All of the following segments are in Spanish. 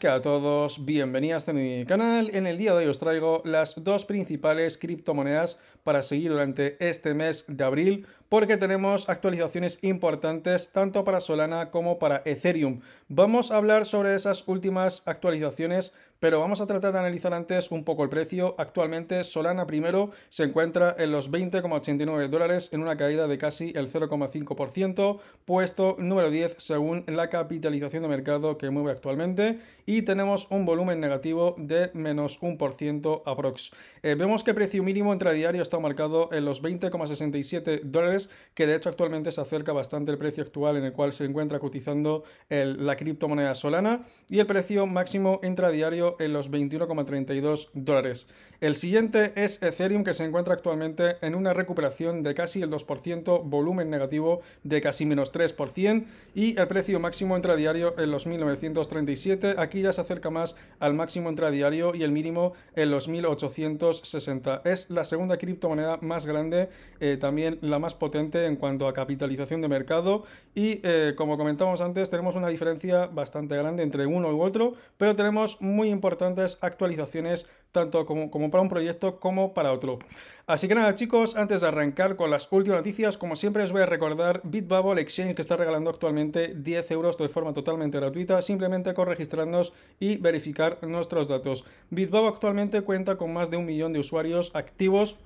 que a todos, bienvenidos a mi canal. En el día de hoy os traigo las dos principales criptomonedas para seguir durante este mes de abril porque tenemos actualizaciones importantes tanto para Solana como para Ethereum. Vamos a hablar sobre esas últimas actualizaciones pero vamos a tratar de analizar antes un poco el precio. Actualmente Solana primero se encuentra en los 20,89 dólares en una caída de casi el 0,5%, puesto número 10 según la capitalización de mercado que mueve actualmente y tenemos un volumen negativo de menos 1% aprox. Eh, vemos que el precio mínimo intradiario está marcado en los 20,67 dólares, que de hecho actualmente se acerca bastante al precio actual en el cual se encuentra cotizando la criptomoneda Solana y el precio máximo intradiario en los 21,32 dólares. El siguiente es Ethereum que se encuentra actualmente en una recuperación de casi el 2%, volumen negativo de casi menos 3% y el precio máximo intradiario en los 1937. Aquí ya se acerca más al máximo intradiario y el mínimo en los 1860. Es la segunda criptomoneda más grande, eh, también la más potente en cuanto a capitalización de mercado y eh, como comentábamos antes tenemos una diferencia bastante grande entre uno u otro, pero tenemos muy importante importantes actualizaciones tanto como, para un proyecto como para otro. Así que nada chicos, antes de arrancar con las últimas noticias, como siempre os voy a recordar Bitbubble Exchange que está regalando actualmente 10 euros de forma totalmente gratuita, simplemente con registrarnos y verificar nuestros datos. Bitbubble actualmente cuenta con más de un millón de usuarios activos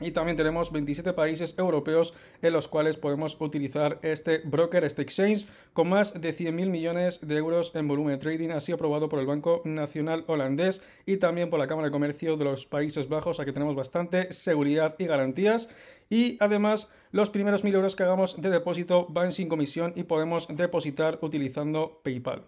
y también tenemos 27 países europeos en los cuales podemos utilizar este broker, este exchange, con más de 100.000 millones de euros en volumen de trading, así aprobado por el Banco Nacional Holandés y también por la Cámara de Comercio de los Países Bajos, a que tenemos bastante seguridad y garantías. Y además, los primeros 1.000 euros que hagamos de depósito van sin comisión y podemos depositar utilizando PayPal.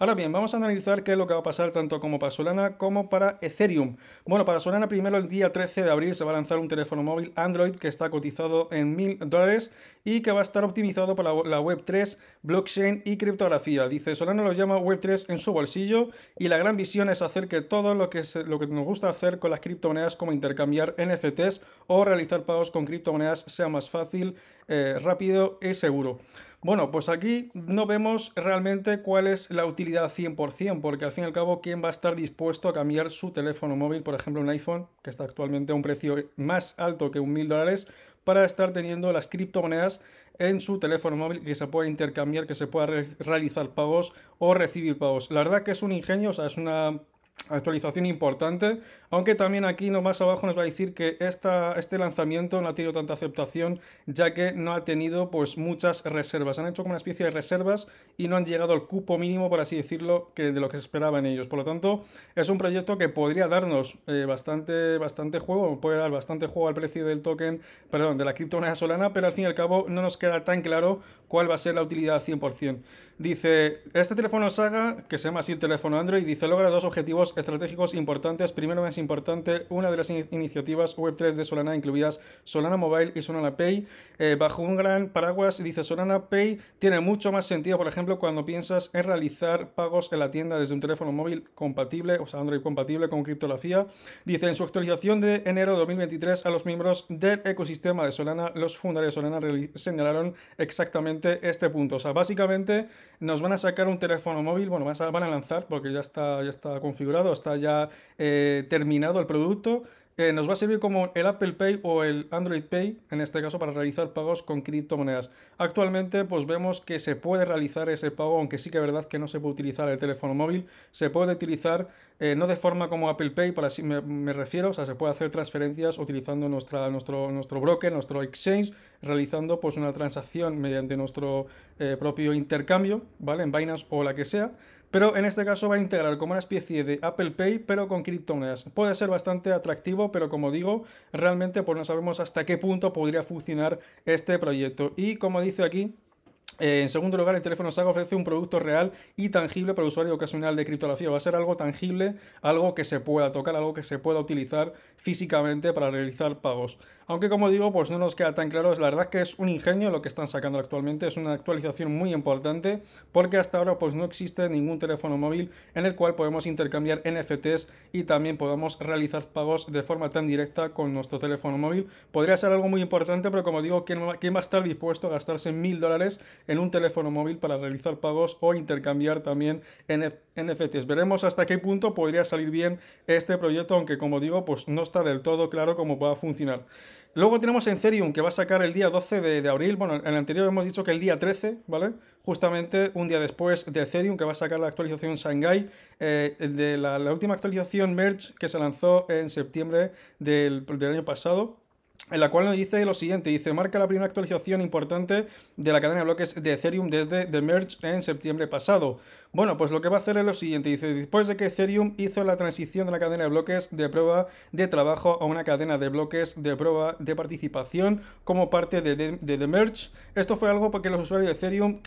Ahora bien, vamos a analizar qué es lo que va a pasar tanto como para Solana como para Ethereum. Bueno, para Solana primero el día 13 de abril se va a lanzar un teléfono móvil Android que está cotizado en 1000 dólares y que va a estar optimizado para la Web3, blockchain y criptografía. Dice, Solana lo llama Web3 en su bolsillo y la gran visión es hacer que todo lo que, lo que nos gusta hacer con las criptomonedas como intercambiar NFTs o realizar pagos con criptomonedas sea más fácil eh, rápido y seguro. Bueno, pues aquí no vemos realmente cuál es la utilidad 100%, porque al fin y al cabo, ¿quién va a estar dispuesto a cambiar su teléfono móvil, por ejemplo un iPhone, que está actualmente a un precio más alto que un mil dólares, para estar teniendo las criptomonedas en su teléfono móvil que se pueda intercambiar, que se pueda realizar pagos o recibir pagos? La verdad que es un ingenio, o sea, es una actualización importante, aunque también aquí no más abajo nos va a decir que esta, este lanzamiento no ha tenido tanta aceptación ya que no ha tenido pues muchas reservas, han hecho como una especie de reservas y no han llegado al cupo mínimo por así decirlo que de lo que se esperaba en ellos, por lo tanto es un proyecto que podría darnos eh, bastante, bastante juego, puede dar bastante juego al precio del token, perdón, de la criptomoneda solana, pero al fin y al cabo no nos queda tan claro cuál va a ser la utilidad 100%. Dice, este teléfono Saga, que se llama así el teléfono Android, dice, logra dos objetivos estratégicos importantes. Primero, es importante, una de las iniciativas Web3 de Solana, incluidas Solana Mobile y Solana Pay, eh, bajo un gran paraguas, dice, Solana Pay tiene mucho más sentido, por ejemplo, cuando piensas en realizar pagos en la tienda desde un teléfono móvil compatible, o sea, Android compatible con criptografía. Dice, en su actualización de enero de 2023 a los miembros del ecosistema de Solana, los fundadores de Solana señalaron exactamente este punto. O sea, básicamente nos van a sacar un teléfono móvil, bueno, van a, lanzar porque ya está, ya está configurado, está ya eh, terminado el producto nos va a servir como el Apple Pay o el Android Pay, en este caso para realizar pagos con criptomonedas. Actualmente pues vemos que se puede realizar ese pago, aunque sí que es verdad que no se puede utilizar el teléfono móvil, se puede utilizar eh, no de forma como Apple Pay, para así me, refiero, o sea, se puede hacer transferencias utilizando nuestra, nuestro, nuestro broker, nuestro exchange, realizando pues una transacción mediante nuestro eh, propio intercambio, ¿vale? En Binance o la que sea pero en este caso va a integrar como una especie de Apple Pay, pero con criptomonedas. Puede ser bastante atractivo, pero como digo, realmente pues no sabemos hasta qué punto podría funcionar este proyecto. Y como dice aquí, eh, en segundo lugar, el teléfono Saga ofrece un producto real y tangible para el usuario ocasional de criptografía. Va a ser algo tangible, algo que se pueda tocar, algo que se pueda utilizar físicamente para realizar pagos. Aunque como digo, pues no nos queda tan claro. La verdad que es un ingenio lo que están sacando actualmente. Es una actualización muy importante porque hasta ahora pues no existe ningún teléfono móvil en el cual podemos intercambiar NFTs y también podamos realizar pagos de forma tan directa con nuestro teléfono móvil. Podría ser algo muy importante, pero como digo, ¿quién va a estar dispuesto a gastarse mil dólares en un teléfono móvil para realizar pagos o intercambiar también NFTs. Veremos hasta qué punto podría salir bien este proyecto, aunque como digo, pues no está del todo claro cómo va a funcionar. Luego tenemos Ethereum, que va a sacar el día 12 de, abril. Bueno, en el anterior hemos dicho que el día 13, ¿vale? Justamente un día después de Ethereum, que va a sacar la actualización Shanghai, eh, de la, última actualización Merge que se lanzó en septiembre del, del año pasado en la cual nos dice lo siguiente, dice, marca la primera actualización importante de la cadena de bloques de Ethereum desde The Merge en septiembre pasado. Bueno, pues lo que va a hacer es lo siguiente. Dice, después de que Ethereum hizo la transición de la cadena de bloques de prueba de trabajo a una cadena de bloques de prueba de participación como parte de, The Merge, esto fue algo porque los usuarios de Ethereum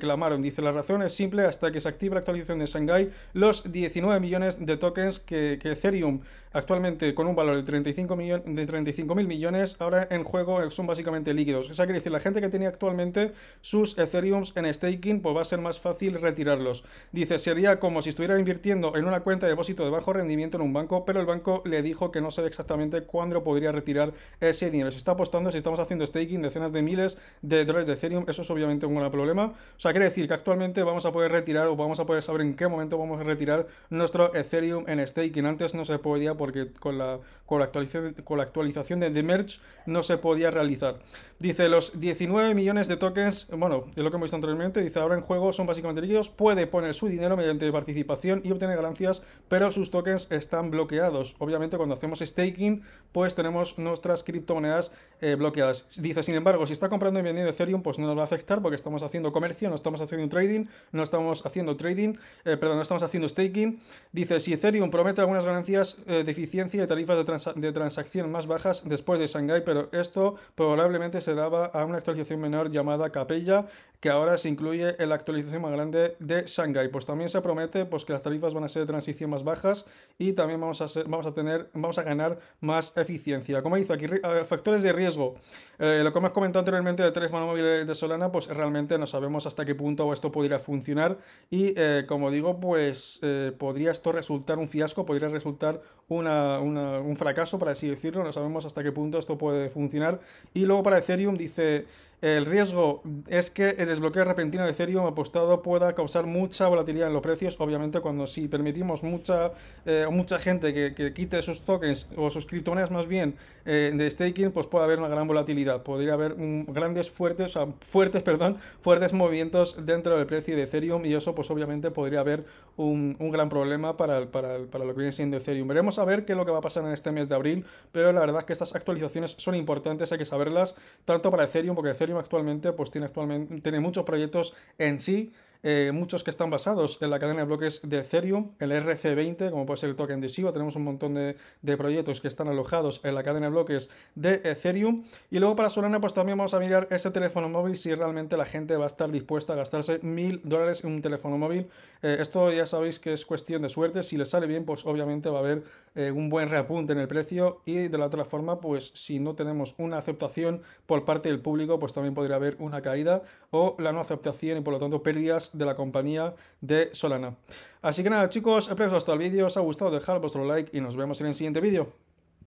clamaron. Dice, la razón es simple, hasta que se active la actualización de Shanghai, los 19 millones de tokens que, que Ethereum actualmente con un valor de 35 millones de mil millones ahora en juego son básicamente líquidos. O sea, quiere decir, la gente que tenía actualmente sus Ethereums en staking, pues va a ser más fácil retirarlos. Dice, sería como si estuviera invirtiendo en una cuenta de depósito de bajo rendimiento en un banco, pero el banco le dijo que no sabe exactamente cuándo podría retirar ese dinero. Si está apostando, si estamos haciendo staking, decenas de miles de dólares de Ethereum, eso es obviamente un gran problema. O sea, quiere decir que actualmente vamos a poder retirar o vamos a poder saber en qué momento vamos a retirar nuestro Ethereum en staking. Antes no se podía porque con la, con la, actualización, con la actualización de, The merge no se podía realizar. Dice, los 19 millones de tokens, bueno, es lo que hemos visto anteriormente, dice, ahora en juego son básicamente líquidos, puede, poner su dinero mediante participación y obtener ganancias, pero sus tokens están bloqueados. Obviamente cuando hacemos staking, pues tenemos nuestras criptomonedas eh, bloqueadas. Dice, sin embargo, si está comprando y vendiendo Ethereum, pues no nos va a afectar porque estamos haciendo comercio, no estamos haciendo trading, no estamos haciendo trading, eh, perdón, no estamos haciendo staking. Dice, si Ethereum promete algunas ganancias eh, de eficiencia y tarifas de, de transacción más bajas después de Shanghai, pero esto probablemente se daba a una actualización menor llamada Capella, que ahora se incluye en la actualización más grande de Shanghai y pues también se promete pues, que las tarifas van a ser de transición más bajas y también vamos a, vamos a, tener, vamos a ganar más eficiencia. Como he dicho aquí, eh, factores de riesgo. Eh, lo que hemos comentado anteriormente del teléfono móvil de Solana, pues realmente no sabemos hasta qué punto esto podría funcionar y eh, como digo, pues podría esto resultar un fiasco, podría resultar una, un fracaso, para así decirlo, no sabemos hasta qué punto esto puede funcionar. Y luego para Ethereum dice... El riesgo es que el desbloqueo repentino de Ethereum apostado pueda causar mucha volatilidad en los precios. Obviamente, cuando si permitimos mucha eh, mucha gente que, que, quite sus tokens o sus criptomonedas más bien eh, de staking, pues puede haber una gran volatilidad. Podría haber grandes fuertes, o fuertes, perdón, fuertes movimientos dentro del precio de Ethereum y eso, pues obviamente podría haber un, un gran problema para, para, para, lo que viene siendo Ethereum. Veremos a ver qué es lo que va a pasar en este mes de abril, pero la verdad es que estas actualizaciones son importantes, hay que saberlas tanto para Ethereum porque Ethereum actualmente pues tiene, actualmente, tiene muchos proyectos en sí eh, muchos que están basados en la cadena de bloques de Ethereum, el RC20, como puede ser el token de SIVA, tenemos un montón de, proyectos que están alojados en la cadena de bloques de Ethereum. Y luego para Solana, pues también vamos a mirar ese teléfono móvil, si realmente la gente va a estar dispuesta a gastarse mil dólares en un teléfono móvil. Eh, esto ya sabéis que es cuestión de suerte, si le sale bien, pues obviamente va a haber eh, un buen reapunte en el precio y de la otra forma, pues si no tenemos una aceptación por parte del público, pues también podría haber una caída o la no aceptación y por lo tanto pérdidas de la compañía de Solana. Así que nada chicos, espero que os haya el vídeo, os ha gustado dejad vuestro like y nos vemos en el siguiente vídeo.